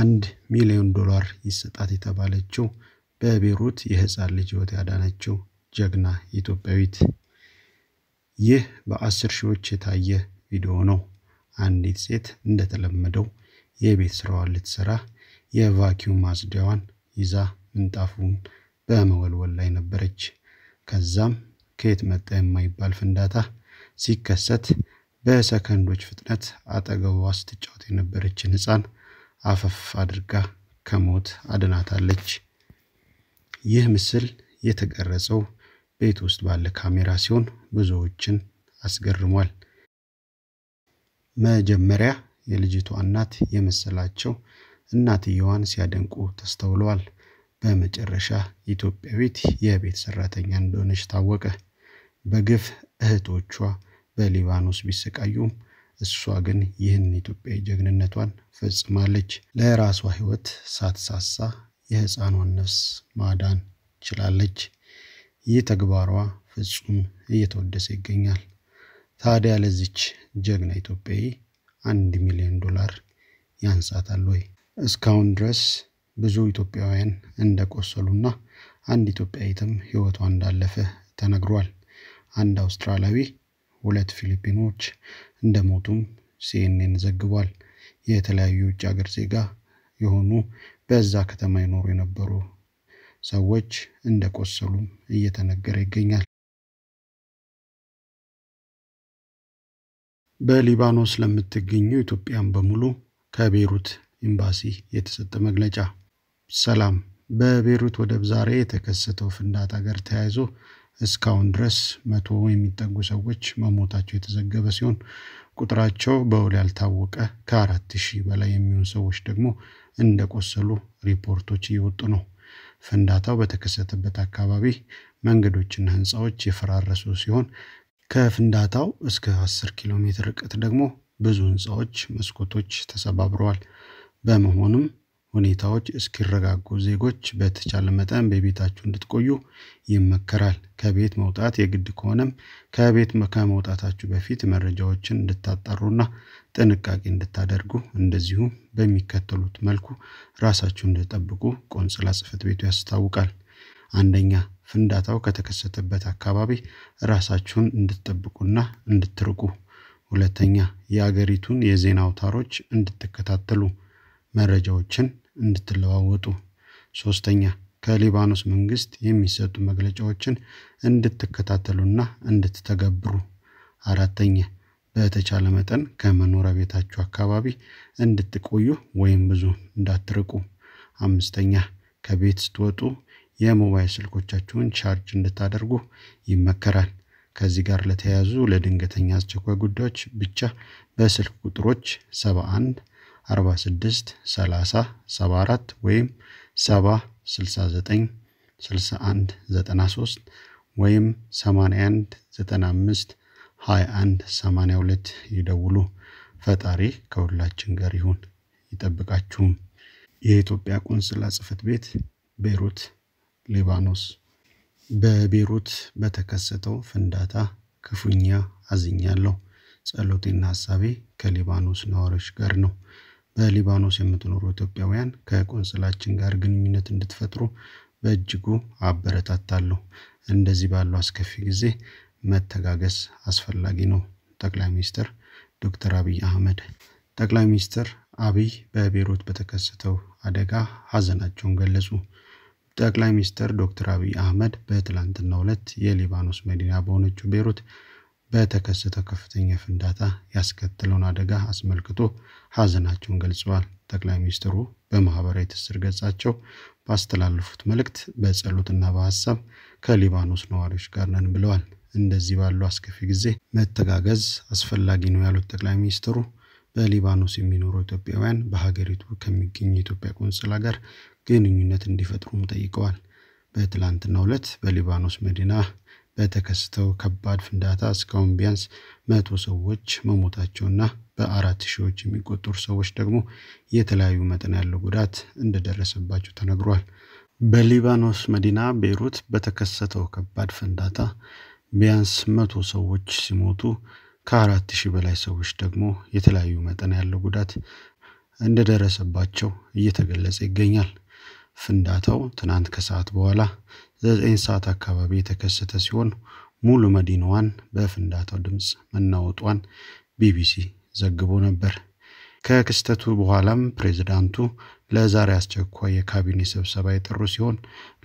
አንድ ሚሊዮን ዶላር ይሰጣት የተባለችው በቤሩት የሕፃን ልጅ ህይወት ያዳነችው ጀግና ኢትዮጵያዊት። ይህ በአስር ሺዎች የታየ ቪዲዮ ነው። አንዲት ሴት እንደተለመደው የቤት ስራዋን ልትሰራ የቫኪዩም ማጽዳዋን ይዛ ምንጣፉን በመወልወል ላይ ነበረች። ከዛም ከየት መጣ የማይባል ፍንዳታ ሲከሰት በሰከንዶች ፍጥነት አጠገቧ ስትጫወት የነበረችን ህፃን? አፈፍ አድርጋ ከሞት አድናታለች። ይህ ምስል የተቀረጸው ቤት ውስጥ ባለ ካሜራ ሲሆን ብዙዎችን አስገርሟል። መጀመሪያ የልጅቷ እናት የመሰላቸው እናትየዋን ሲያደንቁ ተስተውለዋል። በመጨረሻ ኢትዮጵያዊት የቤት ሰራተኛ እንደሆነች ታወቀ። በግፍ እህቶቿ በሊባኖስ ቢሰቃዩም እሷ ግን ይህን ኢትዮጵያዊ ጀግንነቷን ፈጽማለች። ለራሷ ሕይወት ሳትሳሳ የሕፃኗን ነፍስ ማዳን ችላለች። ይህ ተግባሯ ፍጹም እየተወደሰ ይገኛል። ታዲያ ለዚች ጀግና ኢትዮጵያዊ አንድ ሚሊዮን ዶላር ያንሳታል ወይ? እስካሁን ድረስ ብዙ ኢትዮጵያውያን እንደቆሰሉና አንድ ኢትዮጵያዊትም ህይወቷ እንዳለፈ ተነግሯል። አንድ አውስትራላዊ ሁለት ፊሊፒኖች እንደሞቱም ሲኤንኤን ዘግቧል። የተለያዩ ውጭ ሀገር ዜጋ የሆኑ በዛ ከተማ ይኖሩ የነበሩ ሰዎች እንደቆሰሉም እየተነገረ ይገኛል። በሊባኖስ ለምትገኙ ኢትዮጵያን በሙሉ ከቤሩት ኤምባሲ የተሰጠ መግለጫ። ሰላም። በቤሩት ወደብ ዛሬ የተከሰተው ፍንዳታ ጋር ተያይዞ እስካሁን ድረስ መቶ የሚጠጉ ሰዎች መሞታቸው የተዘገበ ሲሆን ቁጥራቸው በውል ያልታወቀ ከአራት ሺህ በላይ የሚሆኑ ሰዎች ደግሞ እንደቆሰሉ ሪፖርቶች እየወጡ ነው። ፍንዳታው በተከሰተበት አካባቢ መንገዶችና ህንፃዎች የፈራረሱ ሲሆን ከፍንዳታው እስከ 10 ኪሎ ሜትር ርቀት ደግሞ ብዙ ሕንፃዎች መስኮቶች ተሰባብረዋል። በመሆኑም ሁኔታዎች እስኪረጋጉ ዜጎች በተቻለ መጠን በቤታችሁ እንድትቆዩ ይመከራል። ከቤት መውጣት የግድ ከሆነም ከቤት ከመውጣታችሁ በፊት መረጃዎችን እንድታጣሩና ጥንቃቄ እንድታደርጉ እንደዚሁም በሚከተሉት መልኩ ራሳችሁ እንድጠብቁ ቆንስላ ጽሕፈት ቤቱ ያስታውቃል። አንደኛ ፍንዳታው ከተከሰተበት አካባቢ ራሳችሁን እንድትጠብቁና እንድትርቁ። ሁለተኛ የአገሪቱን የዜና አውታሮች እንድትከታተሉ። መረጃዎችን እንድትለዋወጡ፣ ሶስተኛ ከሊባኖስ መንግስት የሚሰጡ መግለጫዎችን እንድትከታተሉና እንድትተገብሩ፣ አራተኛ በተቻለ መጠን ከመኖሪያ ቤታችሁ አካባቢ እንድትቆዩ ወይም ብዙ እንዳትርቁ፣ አምስተኛ ከቤት ስትወጡ የሞባይል ስልኮቻችሁን ቻርጅ እንድታደርጉ ይመከራል። ከዚህ ጋር ለተያያዙ ለድንገተኛ አስቸኳይ ጉዳዮች ብቻ በስልክ ቁጥሮች 71 46 30 74 ወይም 70 69 61 93 ወይም 81 95 21 82 ይደውሉ። ፈጣሪ ከሁላችን ጋር ይሁን ይጠብቃችሁም። የኢትዮጵያ ቆንስላ ጽሕፈት ቤት ቤሩት ሊባኖስ። በቤሩት በተከሰተው ፍንዳታ ክፉኛ አዝኛለሁ። ጸሎቴና ሀሳቤ ከሊባኖስ ነዋሪዎች ጋር ነው። በሊባኖስ የምትኖሩ ኢትዮጵያውያን ከቆንስላችን ጋር ግንኙነት እንድትፈጥሩ በእጅጉ አበረታታለሁ። እንደዚህ ባለው አስከፊ ጊዜ መተጋገስ አስፈላጊ ነው። ጠቅላይ ሚኒስትር ዶክተር አብይ አህመድ ጠቅላይ ሚኒስትር አብይ በቤይሩት በተከሰተው አደጋ ሀዘናቸውን ገለጹ። ጠቅላይ ሚኒስትር ዶክተር አብይ አህመድ በትላንትናው ዕለት የሊባኖስ መዲና በሆነችው ቤይሩት በተከሰተው ከፍተኛ ፍንዳታ ያስከተለውን አደጋ አስመልክቶ ሐዘናቸውን ገልጸዋል። ጠቅላይ ሚኒስትሩ በማህበራዊ ትስስር ገጻቸው ባስተላለፉት መልእክት በጸሎትና በሀሳብ ከሊባኖስ ነዋሪዎች ጋር ነን ብለዋል። እንደዚህ ባለው አስከፊ ጊዜ መተጋገዝ አስፈላጊ ነው ያሉት ጠቅላይ ሚኒስትሩ በሊባኖስ የሚኖሩ ኢትዮጵያውያን በሀገሪቱ ከሚገኝ የኢትዮጵያ ቆንስላ ጋር ግንኙነት እንዲፈጥሩም ጠይቀዋል። በትላንትናው ዕለት በሊባኖስ መዲና በተከስተው ከባድ ፍንዳታ እስካሁን ቢያንስ መቶ ሰዎች መሞታቸውና በአራት ሺዎች የሚቆጠሩ ሰዎች ደግሞ የተለያዩ መጠን ያለው ጉዳት እንደደረሰባቸው ተነግሯል። በሊባኖስ መዲና ቤይሩት በተከሰተው ከባድ ፍንዳታ ቢያንስ መቶ ሰዎች ሲሞቱ ከአራት ሺህ በላይ ሰዎች ደግሞ የተለያዩ መጠን ያለው ጉዳት እንደደረሰባቸው እየተገለጸ ይገኛል። ፍንዳታው ትናንት ከሰዓት በኋላ ዘጠኝ ሰዓት አካባቢ የተከሰተ ሲሆን ሙሉ መዲናዋን በፍንዳታው ድምፅ መናወጧን ቢቢሲ ዘግቦ ነበር። ከክስተቱ በኋላም ፕሬዝዳንቱ ለዛሬ አስቸኳይ የካቢኔ ስብሰባ የጠሩ ሲሆን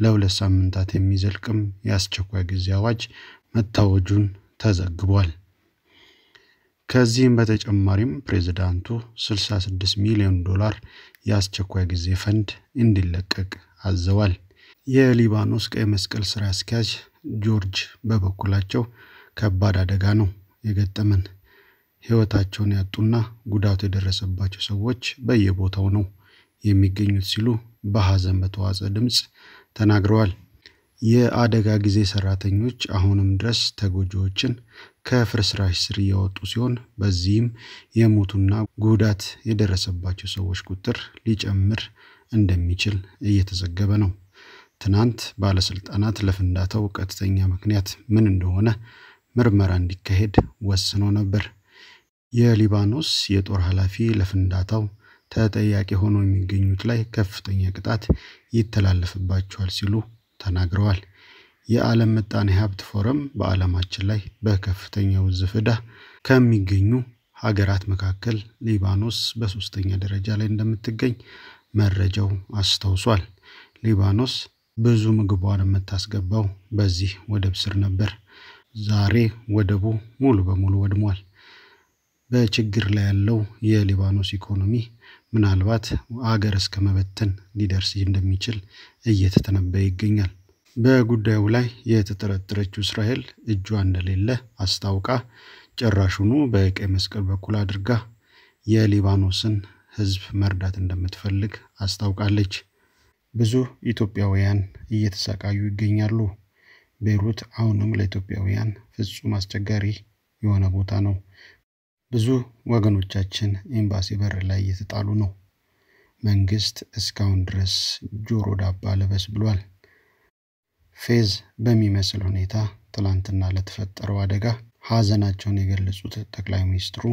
ለሁለት ሳምንታት የሚዘልቅም የአስቸኳይ ጊዜ አዋጅ መታወጁን ተዘግቧል። ከዚህም በተጨማሪም ፕሬዝዳንቱ 66 ሚሊዮን ዶላር የአስቸኳይ ጊዜ ፈንድ እንዲለቀቅ አዘዋል። የሊባኖስ ቀይ መስቀል ስራ አስኪያጅ ጆርጅ በበኩላቸው ከባድ አደጋ ነው የገጠመን። ህይወታቸውን ያጡና ጉዳቱ የደረሰባቸው ሰዎች በየቦታው ነው የሚገኙት ሲሉ በሐዘን በተዋጸ ድምፅ ተናግረዋል። የአደጋ ጊዜ ሰራተኞች አሁንም ድረስ ተጎጂዎችን ከፍርስራሽ ስር እያወጡ ሲሆን በዚህም የሞቱና ጉዳት የደረሰባቸው ሰዎች ቁጥር ሊጨምር እንደሚችል እየተዘገበ ነው። ትናንት ባለስልጣናት ለፍንዳታው ቀጥተኛ ምክንያት ምን እንደሆነ ምርመራ እንዲካሄድ ወስኖ ነበር። የሊባኖስ የጦር ኃላፊ ለፍንዳታው ተጠያቂ ሆነው የሚገኙት ላይ ከፍተኛ ቅጣት ይተላለፍባቸዋል ሲሉ ተናግረዋል። የዓለም ምጣኔ ሀብት ፎረም በዓለማችን ላይ በከፍተኛ ውዝፍ ዕዳ ከሚገኙ ሀገራት መካከል ሊባኖስ በሶስተኛ ደረጃ ላይ እንደምትገኝ መረጃው አስታውሷል። ሊባኖስ ብዙ ምግቧን የምታስገባው በዚህ ወደብ ስር ነበር። ዛሬ ወደቡ ሙሉ በሙሉ ወድሟል። በችግር ላይ ያለው የሊባኖስ ኢኮኖሚ ምናልባት አገር እስከ መበተን ሊደርስ እንደሚችል እየተተነበየ ይገኛል። በጉዳዩ ላይ የተጠረጠረችው እስራኤል እጇ እንደሌለ አስታውቃ ጭራሹኑ በቀይ መስቀል በኩል አድርጋ የሊባኖስን ሕዝብ መርዳት እንደምትፈልግ አስታውቃለች። ብዙ ኢትዮጵያውያን እየተሰቃዩ ይገኛሉ። ቤይሩት አሁንም ለኢትዮጵያውያን ፍጹም አስቸጋሪ የሆነ ቦታ ነው። ብዙ ወገኖቻችን ኤምባሲ በር ላይ እየተጣሉ ነው። መንግስት እስካሁን ድረስ ጆሮ ዳባ ልበስ ብሏል። ፌዝ በሚመስል ሁኔታ ትላንትና ለተፈጠረው አደጋ ሐዘናቸውን የገለጹት ጠቅላይ ሚኒስትሩ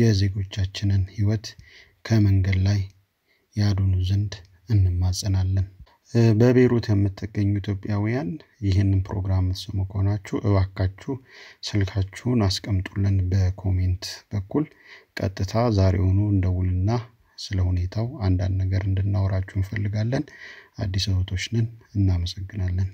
የዜጎቻችንን ሕይወት ከመንገድ ላይ ያድኑ ዘንድ እንማጸናለን። በቤይሩት የምትገኙ ኢትዮጵያውያን ይህንን ፕሮግራም የምትሰሙ ከሆናችሁ እባካችሁ ስልካችሁን አስቀምጡልን በኮሜንት በኩል። ቀጥታ ዛሬውኑ እንደውልና ስለ ሁኔታው አንዳንድ ነገር እንድናወራችሁ እንፈልጋለን። አዲስ እህቶች ነን። እናመሰግናለን።